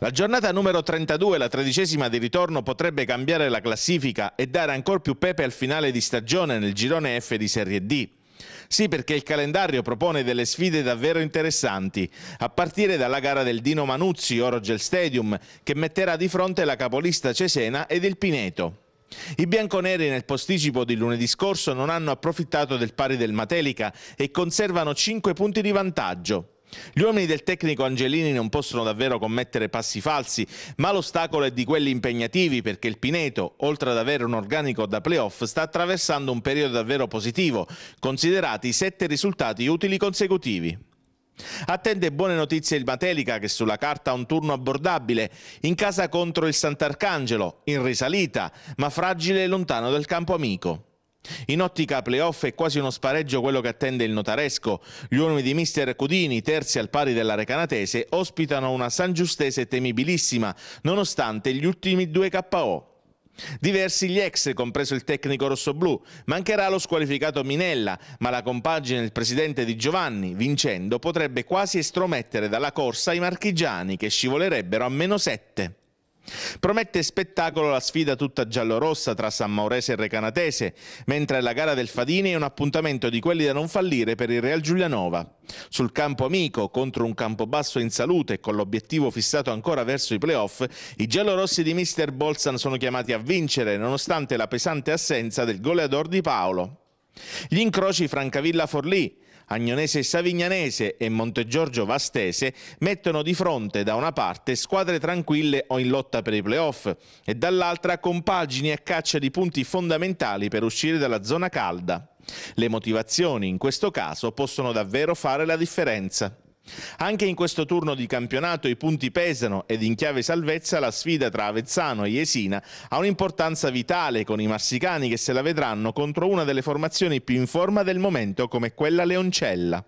La giornata numero 32, la tredicesima di ritorno, potrebbe cambiare la classifica e dare ancora più pepe al finale di stagione nel girone F di Serie D. Sì, perché il calendario propone delle sfide davvero interessanti, a partire dalla gara del Dino Manuzzi, Orogel Stadium, che metterà di fronte la capolista Cesena ed il Pineto. I bianconeri nel posticipo di lunedì scorso non hanno approfittato del pari del Matelica e conservano 5 punti di vantaggio. Gli uomini del tecnico Angelini non possono davvero commettere passi falsi, ma l'ostacolo è di quelli impegnativi perché il Pineto, oltre ad avere un organico da playoff, sta attraversando un periodo davvero positivo, considerati sette risultati utili consecutivi. Attende buone notizie il Matelica che sulla carta ha un turno abbordabile, in casa contro il Sant'Arcangelo, in risalita, ma fragile e lontano dal campo amico. In ottica playoff è quasi uno spareggio quello che attende il notaresco. Gli uomini di mister Cudini, terzi al pari della Recanatese, ospitano una San Giustese temibilissima, nonostante gli ultimi due KO. Diversi gli ex, compreso il tecnico rossoblù. Mancherà lo squalificato Minella, ma la compagine del presidente di Giovanni, vincendo, potrebbe quasi estromettere dalla corsa i marchigiani che scivolerebbero a meno 7. Promette spettacolo la sfida tutta giallorossa tra San Maurese e Recanatese, mentre la gara del Fadini è un appuntamento di quelli da non fallire per il Real Giulianova. Sul campo amico, contro un campobasso in salute e con l'obiettivo fissato ancora verso i playoff, i giallorossi di Mr. Bolzan sono chiamati a vincere nonostante la pesante assenza del goleador di Paolo. Gli incroci Francavilla-Forlì, Agnonese-Savignanese e Montegiorgio-Vastese mettono di fronte da una parte squadre tranquille o in lotta per i playoff e dall'altra compagini a caccia di punti fondamentali per uscire dalla zona calda. Le motivazioni in questo caso possono davvero fare la differenza. Anche in questo turno di campionato i punti pesano ed in chiave salvezza la sfida tra Avezzano e Jesina ha un'importanza vitale con i marsicani che se la vedranno contro una delle formazioni più in forma del momento come quella Leoncella.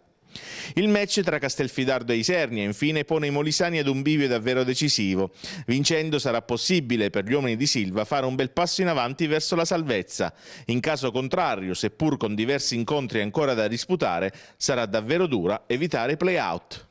Il match tra Castelfidardo e Isernia infine pone i molisani ad un bivio davvero decisivo. Vincendo sarà possibile per gli uomini di Silva fare un bel passo in avanti verso la salvezza. In caso contrario, seppur con diversi incontri ancora da disputare, sarà davvero dura evitare i play-out.